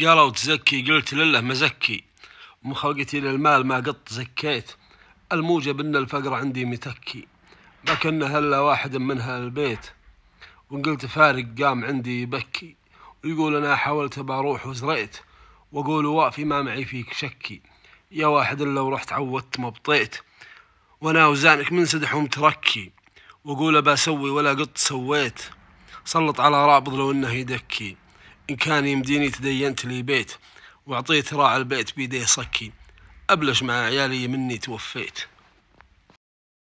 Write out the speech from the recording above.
قالوا تزكي قلت لله مزكي مخلقتي للمال ما قط زكيت الموجب ان الفقر عندي متكي ما كنا هلا واحد من هالبيت وقلت فارق قام عندي يبكي ويقول انا حاولت بروح وزريت واقول وافي ما معي فيك شكي يا واحد لو رحت عودت مبطيت وانا وزانك منسدح ومتركي واقول بسوي ولا قط سويت سلط على رابض لو انه يدكي إن كان يمديني تدينت لي بيت وأعطيت راع البيت بيديه صكي أبلش مع عيالي مني توفيت